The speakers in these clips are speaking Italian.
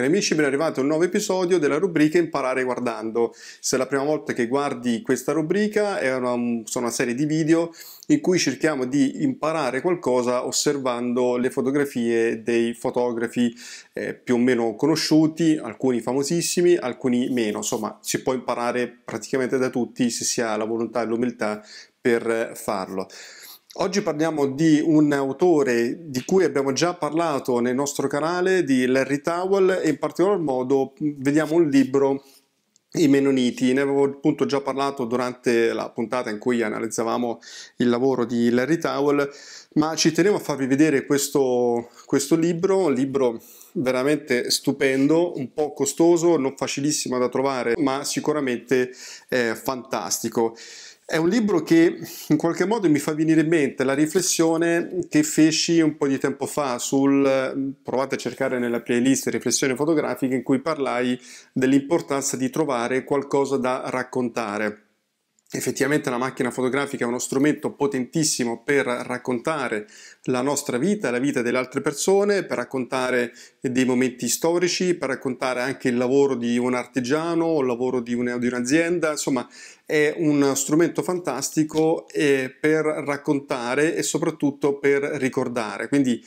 Cari amici, ben arrivati a un nuovo episodio della rubrica Imparare guardando. Se è la prima volta che guardi questa rubrica, una, sono una serie di video in cui cerchiamo di imparare qualcosa osservando le fotografie dei fotografi eh, più o meno conosciuti, alcuni famosissimi, alcuni meno. Insomma, si può imparare praticamente da tutti se si ha la volontà e l'umiltà per eh, farlo. Oggi parliamo di un autore di cui abbiamo già parlato nel nostro canale, di Larry Towell, e in particolar modo vediamo un libro i Menoniti, ne avevo appunto già parlato durante la puntata in cui analizzavamo il lavoro di Larry Towell, ma ci tenevo a farvi vedere questo, questo libro, un libro veramente stupendo, un po' costoso, non facilissimo da trovare, ma sicuramente eh, fantastico. È un libro che in qualche modo mi fa venire in mente la riflessione che feci un po' di tempo fa sul, provate a cercare nella playlist riflessioni fotografiche in cui parlai dell'importanza di trovare qualcosa da raccontare. Effettivamente la macchina fotografica è uno strumento potentissimo per raccontare la nostra vita, la vita delle altre persone, per raccontare dei momenti storici, per raccontare anche il lavoro di un artigiano, o il lavoro di, un, di un'azienda, insomma è uno strumento fantastico eh, per raccontare e soprattutto per ricordare. Quindi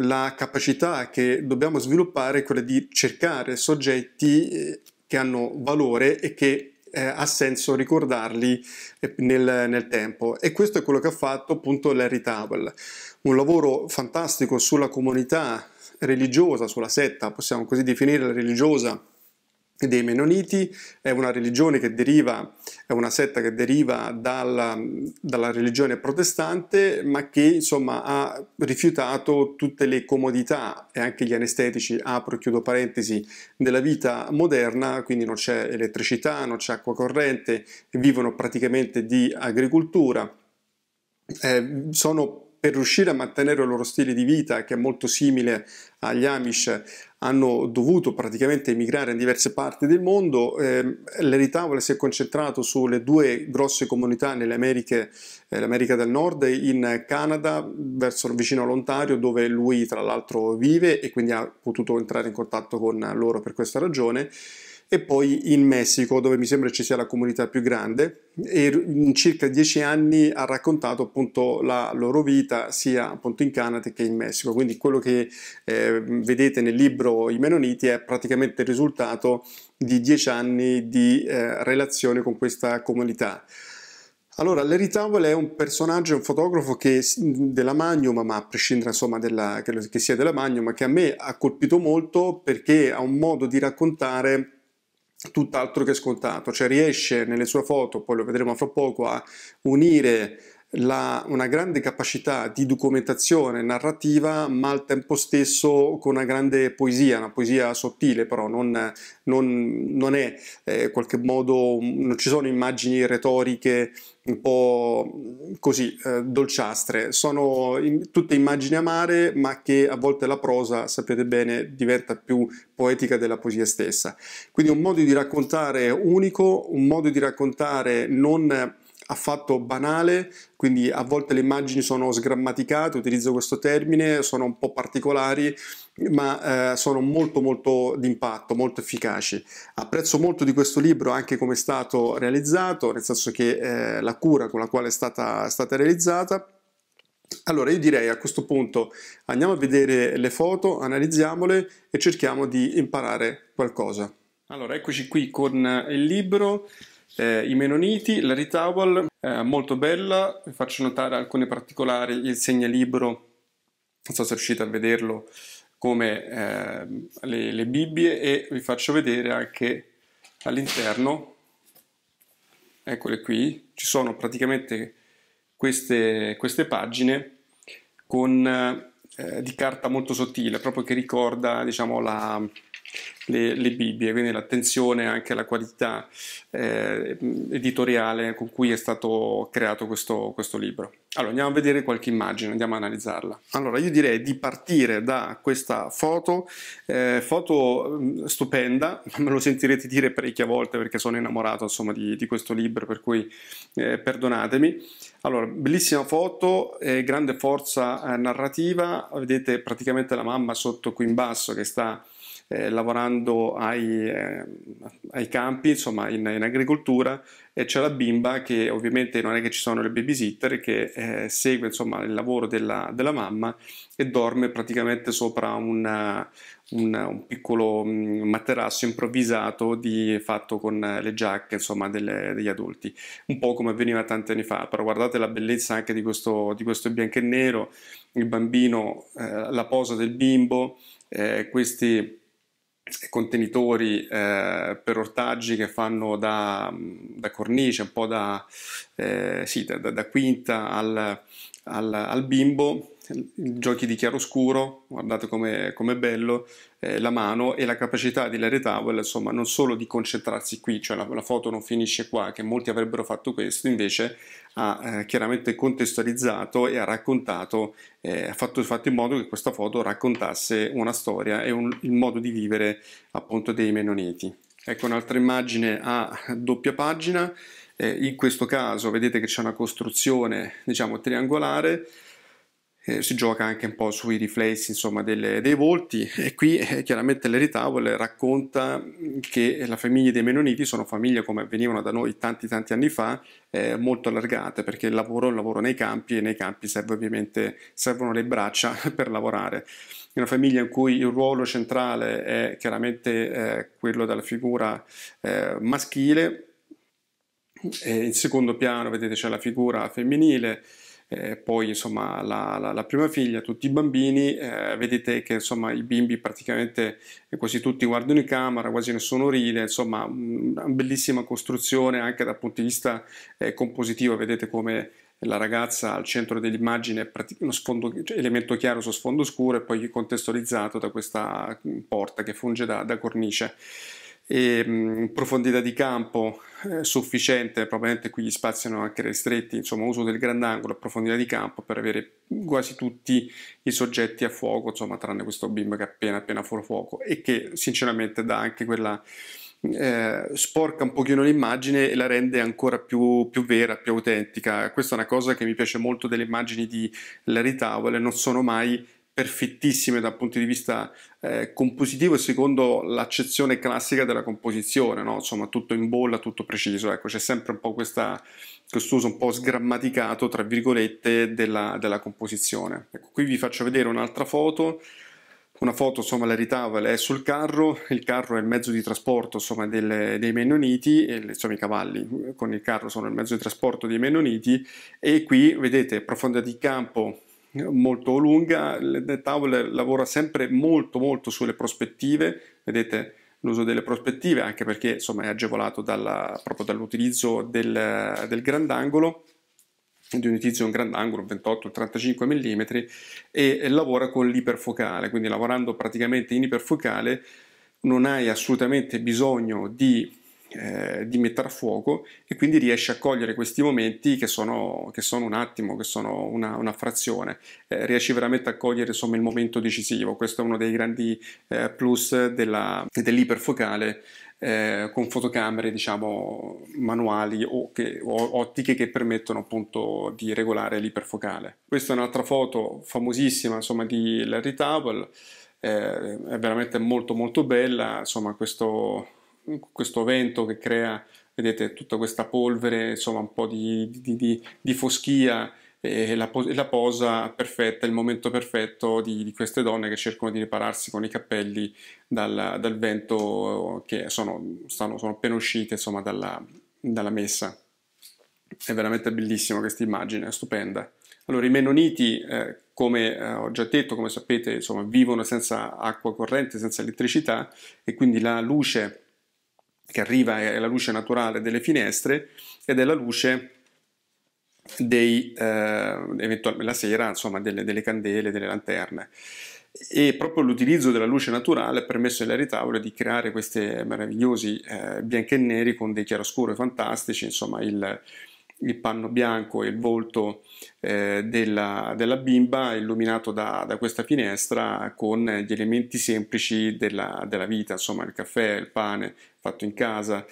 la capacità che dobbiamo sviluppare è quella di cercare soggetti eh, che hanno valore e che eh, ha senso ricordarli eh, nel, nel, tempo. E questo è quello che ha fatto appunto Larry Table, un lavoro fantastico sulla comunità religiosa, sulla setta, possiamo così definirla religiosa dei Menoniti, è una religione che deriva, è una setta che deriva dalla, dalla religione protestante, ma che insomma ha rifiutato tutte le comodità e anche gli anestetici, apro e chiudo parentesi, della vita moderna, quindi non c'è elettricità, non c'è acqua corrente, vivono praticamente di agricoltura. Eh, sono per riuscire a mantenere il loro stile di vita che è molto simile agli Amish hanno dovuto praticamente emigrare in diverse parti del mondo. Eh, L'eritavola si è concentrato sulle due grosse comunità nelle Americhe, eh, l'America del Nord, in Canada, verso, vicino all'Ontario, dove lui tra l'altro vive e quindi ha potuto entrare in contatto con loro per questa ragione e poi in Messico dove mi sembra ci sia la comunità più grande e in circa dieci anni ha raccontato appunto la loro vita sia appunto in Canada che in Messico quindi quello che eh, vedete nel libro I Menoniti è praticamente il risultato di dieci anni di eh, relazione con questa comunità. Allora, Larry Towell è un personaggio, un fotografo che, della Magnum, ma a prescindere insomma della, che, che sia della Magnum, che a me ha colpito molto perché ha un modo di raccontare tutt'altro che scontato, cioè riesce nelle sue foto, poi lo vedremo fra poco, a unire la, una grande capacità di documentazione narrativa, ma al tempo stesso con una grande poesia, una poesia sottile, però non, non, non è eh, in qualche modo, non ci sono immagini retoriche un po' così eh, dolciastre, sono in, tutte immagini amare, ma che a volte la prosa, sapete bene, diventa più poetica della poesia stessa. Quindi un modo di raccontare unico, un modo di raccontare non affatto banale, quindi a volte le immagini sono sgrammaticate, utilizzo questo termine, sono un po' particolari, ma eh, sono molto molto d'impatto, molto efficaci. Apprezzo molto di questo libro anche come è stato realizzato, nel senso che eh, la cura con la quale è stata, è stata realizzata. Allora io direi a questo punto andiamo a vedere le foto, analizziamole e cerchiamo di imparare qualcosa. Allora eccoci qui con il libro eh, i Menoniti, la Towell, eh, molto bella, vi faccio notare alcuni particolari, il segnalibro, non so se riuscite a vederlo, come eh, le, le Bibbie e vi faccio vedere anche all'interno, eccole qui, ci sono praticamente queste, queste pagine con, eh, di carta molto sottile, proprio che ricorda diciamo, la, le, le Bibbie, quindi l'attenzione anche alla qualità eh, editoriale con cui è stato creato questo, questo libro. Allora andiamo a vedere qualche immagine, andiamo a analizzarla. Allora io direi di partire da questa foto, eh, foto mm, stupenda, me lo sentirete dire parecchie volte perché sono innamorato insomma di, di questo libro, per cui eh, perdonatemi. Allora, bellissima foto, eh, grande forza eh, narrativa, vedete praticamente la mamma sotto qui in basso che sta eh, lavorando ai, eh, ai, campi, insomma in, in agricoltura, e c'è la bimba che ovviamente non è che ci sono le babysitter, che eh, segue insomma il lavoro della, della, mamma e dorme praticamente sopra una, una, un piccolo mm, materasso improvvisato di, fatto con le giacche insomma delle, degli adulti, un po' come avveniva tanti anni fa, però guardate la bellezza anche di questo, di questo bianco e nero, il bambino, eh, la posa del bimbo, eh, questi contenitori eh, per ortaggi che fanno da, da cornice, un po' da, eh, sì, da, da quinta al, al, al bimbo giochi di chiaroscuro, guardate come è bello, eh, la mano e la capacità di Larry Towell, insomma, non solo di concentrarsi qui, cioè la, la foto non finisce qua, che molti avrebbero fatto questo, invece ha eh, chiaramente contestualizzato e ha raccontato, eh, ha fatto, fatto, in modo che questa foto raccontasse una storia e un, il modo di vivere appunto dei menoniti. Ecco un'altra immagine a doppia pagina, eh, in questo caso vedete che c'è una costruzione diciamo triangolare, eh, si gioca anche un po' sui riflessi insomma, delle, dei volti e qui eh, chiaramente l'Eritavole racconta che la famiglia dei Menoniti sono famiglie come venivano da noi tanti tanti anni fa eh, molto allargate perché il lavoro è un lavoro nei campi e nei campi serve ovviamente, servono le braccia per lavorare una famiglia in cui il ruolo centrale è chiaramente eh, quello della figura eh, maschile eh, in secondo piano vedete c'è la figura femminile, eh, poi insomma la, la, la, prima figlia, tutti i bambini, eh, vedete che insomma i bimbi praticamente eh, quasi tutti guardano in camera, quasi nessuno ride, insomma una bellissima costruzione anche dal punto di vista eh, compositivo, vedete come la ragazza al centro dell'immagine uno sfondo, cioè, elemento chiaro su sfondo scuro e poi contestualizzato da questa mm, porta che funge da, da cornice e profondità di campo eh, sufficiente, probabilmente qui gli spazi sono anche ristretti, insomma uso del grandangolo e profondità di campo per avere quasi tutti i soggetti a fuoco, insomma tranne questo bimbo che è appena appena fuori fuoco e che sinceramente dà anche quella... Eh, sporca un pochino l'immagine e la rende ancora più, più, vera, più autentica. Questa è una cosa che mi piace molto delle immagini di Larry Towell, non sono mai perfettissime dal punto di vista eh, compositivo secondo l'accezione classica della composizione, no? insomma tutto in bolla, tutto preciso, ecco c'è sempre un po' questa, questo uso un po' sgrammaticato, tra virgolette, della, della composizione. Ecco, qui vi faccio vedere un'altra foto, una foto insomma la Ritavel è sul carro, il carro è il mezzo di trasporto insomma, delle, dei Mennoniti, insomma i cavalli eh, con il carro sono il mezzo di trasporto dei Mennoniti e qui vedete profondità di campo molto lunga, Tauler lavora sempre molto molto sulle prospettive, vedete l'uso delle prospettive anche perché insomma è agevolato dalla, proprio dall'utilizzo del, del grandangolo di un utilizzo di un grandangolo 28-35 mm e, e lavora con l'iperfocale, quindi lavorando praticamente in iperfocale non hai assolutamente bisogno di eh, di mettere a fuoco e quindi riesce a cogliere questi momenti che sono, che sono un attimo, che sono una, una frazione, eh, riesce veramente a cogliere insomma, il momento decisivo, questo è uno dei grandi eh, plus della, dell'iperfocale eh, con fotocamere diciamo manuali o, che, o, ottiche che permettono appunto di regolare l'iperfocale. Questa è un'altra foto famosissima insomma di Larry Towell, eh, è veramente molto molto bella, insomma questo questo vento che crea, vedete, tutta questa polvere, insomma un po' di, di, di, di foschia e la, la, posa perfetta, il momento perfetto di, queste donne che cercano di ripararsi con i capelli dal, dal vento che sono, stanno, sono, appena uscite insomma, dalla, dalla messa. È veramente bellissima questa immagine, è stupenda. Allora, i menoniti, eh, come eh, ho già detto, come sapete, insomma, vivono senza acqua corrente, senza elettricità e quindi la luce che arriva è la luce naturale delle finestre ed è la luce dei, eh, la sera, insomma, delle, delle, candele, delle lanterne. E proprio l'utilizzo della luce naturale ha permesso alle Aritavole di creare questi meravigliosi eh, bianchi e neri con dei chiaroscuro fantastici, insomma, il, il panno bianco e il volto eh, della, della, bimba illuminato da, da, questa finestra con gli elementi semplici della, della vita, insomma il caffè, il pane fatto in casa,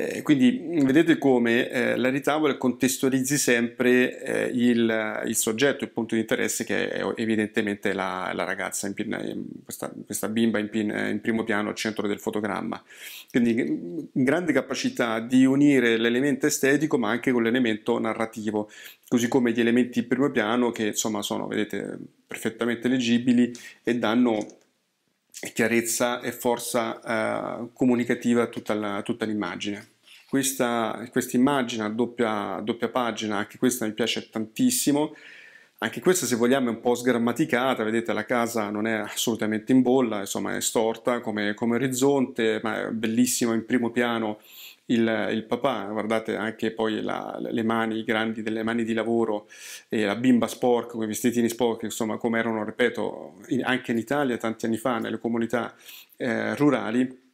eh, quindi mm, vedete come eh, l'area tavola contestualizzi sempre eh, il, il, soggetto, il punto di interesse che è evidentemente la, la ragazza, in pin, in questa, questa, bimba in, pin, eh, in, primo piano al centro del fotogramma. Quindi mm, grande capacità di unire l'elemento estetico ma anche con l'elemento narrativo, così come gli elementi in primo piano che insomma sono, vedete, perfettamente leggibili e danno chiarezza e forza eh, comunicativa a tutta, tutta l'immagine. Questa quest immagine a doppia, doppia, pagina, anche questa mi piace tantissimo, anche questa se vogliamo è un po' sgrammaticata, vedete la casa non è assolutamente in bolla, insomma è storta come, come orizzonte, ma è bellissima in primo piano il, il papà, guardate anche poi la, le mani grandi delle mani di lavoro e la bimba sporca, con i vestitini sporchi, insomma come erano, ripeto, in, anche in Italia tanti anni fa nelle comunità eh, rurali,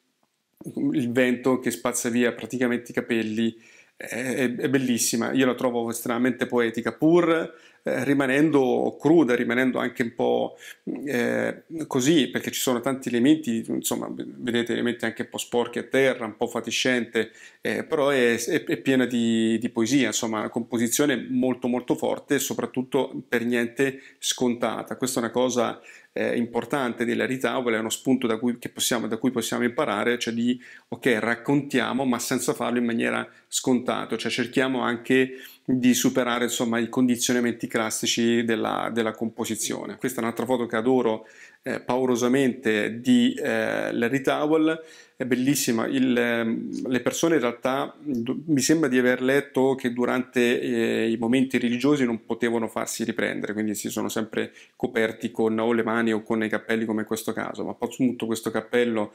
il vento che spazza via praticamente i capelli eh, è, è, bellissima, io la trovo estremamente poetica, pur eh, rimanendo cruda, rimanendo anche un po' eh, così, perché ci sono tanti elementi, insomma, vedete elementi anche un po' sporchi a terra, un po' fatiscente, eh, però è, è, è piena di, di, poesia, insomma, una composizione molto molto forte e soprattutto per niente scontata. Questa è una cosa eh, importante della Larry è uno spunto da cui, possiamo, da cui, possiamo, imparare, cioè di, ok, raccontiamo ma senza farlo in maniera scontata, cioè cerchiamo anche di superare insomma i condizionamenti classici della, della composizione. Questa è un'altra foto che adoro eh, paurosamente di eh, Larry Towell, è bellissima. Il, ehm, le persone in realtà mi sembra di aver letto che durante eh, i momenti religiosi non potevano farsi riprendere, quindi si sono sempre coperti con o le mani o con i cappelli come in questo caso, ma appunto questo cappello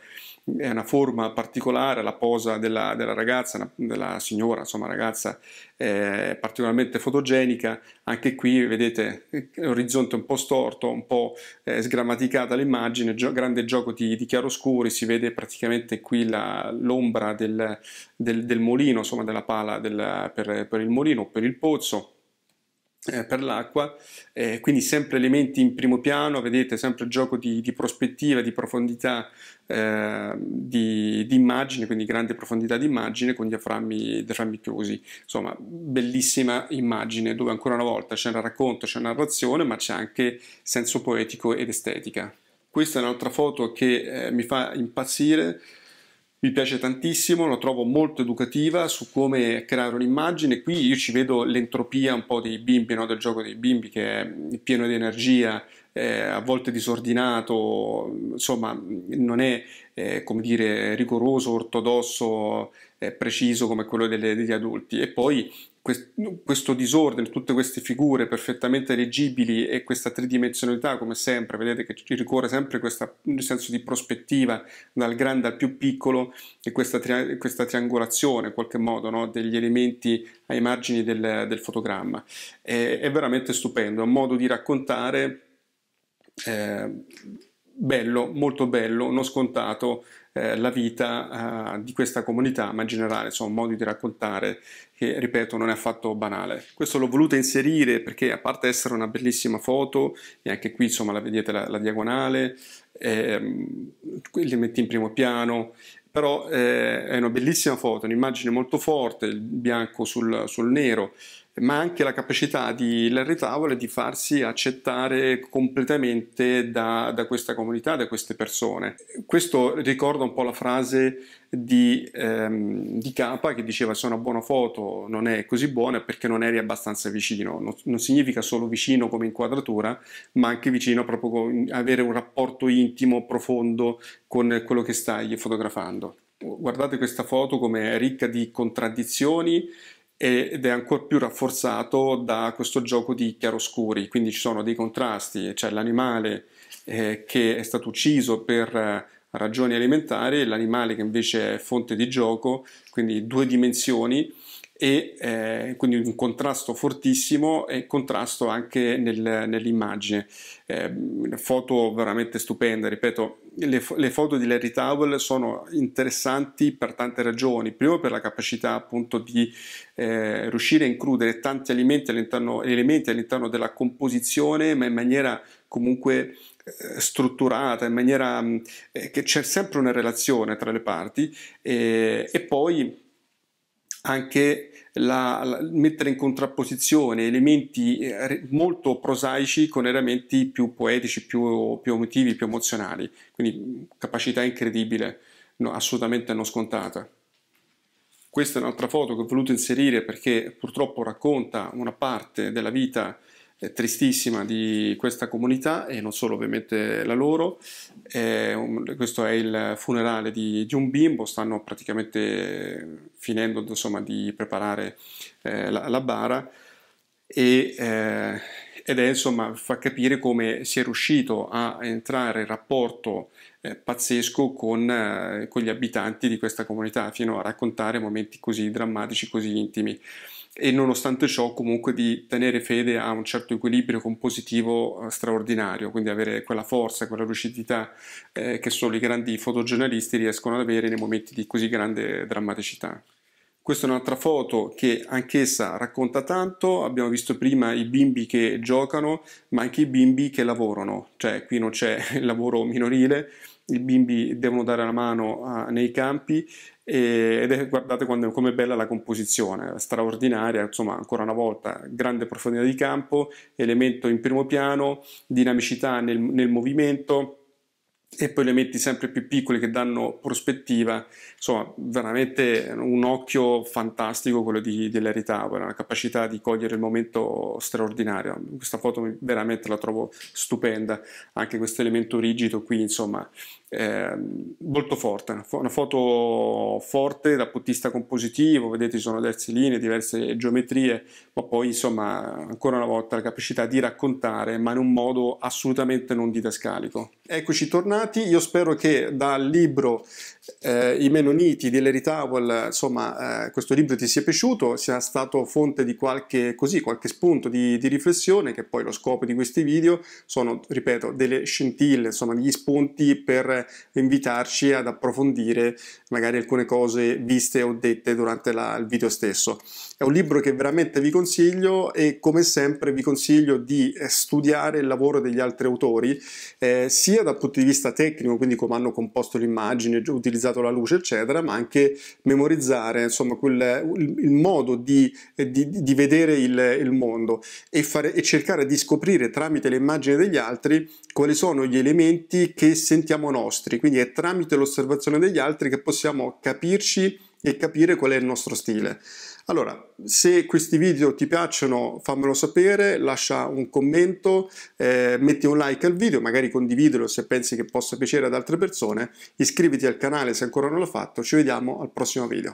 è una forma particolare, la posa della, della ragazza, della signora, insomma ragazza, è eh, particolarmente fotogenica, anche qui vedete l'orizzonte un po' storto, un po' eh, sgrammaticata l'immagine, gio- grande gioco di, di chiaroscuri, si vede praticamente mette qui la, l'ombra del, del, del, mulino, insomma della pala del, per, per, il mulino, per il pozzo, eh, per l'acqua, eh, quindi sempre elementi in primo piano, vedete sempre il gioco di, di prospettiva, di profondità eh, di, di, immagine, quindi grande profondità di immagine con diaframmi, diaframmi chiusi, insomma bellissima immagine dove ancora una volta c'è un racconto, c'è narrazione, ma c'è anche senso poetico ed estetica. Questa è un'altra foto che eh, mi fa impazzire mi piace tantissimo, lo trovo molto educativa su come creare un'immagine. Qui io ci vedo l'entropia un po' dei bimbi, no? del gioco dei bimbi che è pieno di energia, eh, a volte disordinato, insomma non è eh, come dire rigoroso, ortodosso, eh, preciso come quello delle, degli adulti. E poi questo disordine, tutte queste figure perfettamente leggibili e questa tridimensionalità, come sempre, vedete che ci ricorre sempre questo senso di prospettiva dal grande al più piccolo e questa, tri- questa triangolazione in qualche modo no? degli elementi ai margini del, del fotogramma. È, è, veramente stupendo, è un modo di raccontare eh, bello, molto bello, non scontato eh, la vita eh, di questa comunità, ma in generale sono modi di raccontare che, ripeto, non è affatto banale. Questo l'ho voluto inserire perché, a parte essere una bellissima foto, e anche qui insomma la vedete la, la diagonale, ehm, li metti in primo piano, però eh, è una bellissima foto, un'immagine molto forte, il bianco sul, sul nero, ma anche la capacità di Larry Tavola di farsi accettare completamente da, da, questa comunità, da queste persone. Questo ricorda un po' la frase di, ehm, di Capa che diceva se una buona foto non è così buona perché non eri abbastanza vicino, non, non significa solo vicino come inquadratura, ma anche vicino proprio con, avere un rapporto intimo, profondo con quello che stai fotografando. Guardate questa foto come è ricca di contraddizioni, ed è ancora più rafforzato da questo gioco di chiaroscuri, quindi ci sono dei contrasti, c'è cioè l'animale eh, che è stato ucciso per eh, ragioni alimentari e l'animale che invece è fonte di gioco, quindi due dimensioni e eh, quindi un contrasto fortissimo e contrasto anche nel, nell'immagine. Eh, foto veramente stupenda, ripeto, le, le, foto di Larry Towell sono interessanti per tante ragioni, primo per la capacità appunto di eh, riuscire a includere tanti elementi all'interno, elementi all'interno della composizione, ma in maniera comunque eh, strutturata in maniera mm, eh, che c'è sempre una relazione tra le parti e, eh, e poi anche la, la, mettere in contrapposizione elementi eh, molto prosaici con elementi più poetici, più, più emotivi, più emozionali. Quindi capacità incredibile, no, assolutamente non scontata. Questa è un'altra foto che ho voluto inserire perché purtroppo racconta una parte della vita tristissima di questa comunità e non solo ovviamente la loro. Eh, un, questo è il funerale di, di, un bimbo, stanno praticamente finendo insomma, di preparare eh, la, la, bara e, eh, ed è insomma fa capire come si è riuscito a entrare in rapporto eh, pazzesco con, eh, con, gli abitanti di questa comunità, fino a raccontare momenti così drammatici, così intimi. E nonostante ciò, comunque, di tenere fede a un certo equilibrio compositivo eh, straordinario, quindi avere quella forza, quella lucidità eh, che solo i grandi fotogiornalisti riescono ad avere nei momenti di così grande drammaticità. Questa è un'altra foto che anch'essa racconta tanto, abbiamo visto prima i bimbi che giocano, ma anche i bimbi che lavorano, cioè qui non c'è il lavoro minorile, i bimbi devono dare la mano a, nei campi e, ed è, guardate quando, com'è bella la composizione, straordinaria, insomma ancora una volta grande profondità di campo, elemento in primo piano, dinamicità nel, nel movimento e poi elementi sempre più piccoli che danno prospettiva, insomma veramente un occhio fantastico quello di, dell'Harry Tower, la capacità di cogliere il momento straordinario, questa foto veramente la trovo stupenda, anche questo elemento rigido qui insomma eh, molto forte, una foto forte da puntista compositivo, vedete ci sono diverse linee, diverse geometrie, ma poi insomma ancora una volta la capacità di raccontare, ma in un modo assolutamente non didascalico. Eccoci tornati, io spero che dal libro eh, I Menoniti di Larry Towell, insomma eh, questo libro ti sia piaciuto, sia stato fonte di qualche, così, qualche spunto di, di riflessione, che poi lo scopo di questi video sono, ripeto, delle scintille, insomma degli spunti per invitarci ad approfondire magari alcune cose viste o dette durante la, il video stesso. È un libro che veramente vi consiglio e come sempre vi consiglio di eh, studiare il lavoro degli altri autori, eh, sia dal punto di vista tecnico, quindi come hanno composto l'immagine, utilizzato la luce, eccetera, ma anche memorizzare insomma, quel, il, il, modo eh, di, di, di vedere il, il mondo e, fare, e cercare di scoprire tramite le immagini degli altri quali sono gli elementi che sentiamo nostri. Quindi è tramite l'osservazione degli altri che possiamo capirci e capire qual è il nostro stile. Allora, se questi video ti piacciono fammelo sapere, lascia un commento, eh, metti un like al video, magari condividilo se pensi che possa piacere ad altre persone, iscriviti al canale se ancora non l'ho fatto, ci vediamo al prossimo video.